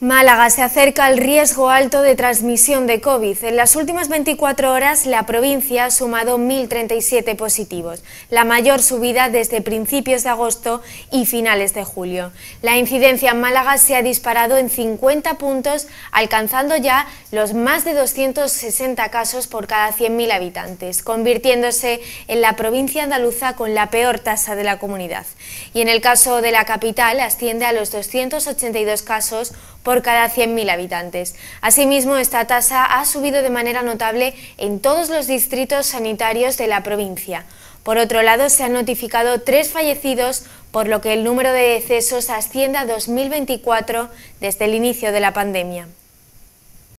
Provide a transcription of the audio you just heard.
Málaga se acerca al riesgo alto de transmisión de COVID. En las últimas 24 horas, la provincia ha sumado 1.037 positivos, la mayor subida desde principios de agosto y finales de julio. La incidencia en Málaga se ha disparado en 50 puntos, alcanzando ya los más de 260 casos por cada 100.000 habitantes, convirtiéndose en la provincia andaluza con la peor tasa de la comunidad. Y en el caso de la capital, asciende a los 282 casos por cada 100.000 habitantes. Asimismo, esta tasa ha subido de manera notable en todos los distritos sanitarios de la provincia. Por otro lado, se han notificado tres fallecidos, por lo que el número de decesos asciende a 2024 desde el inicio de la pandemia.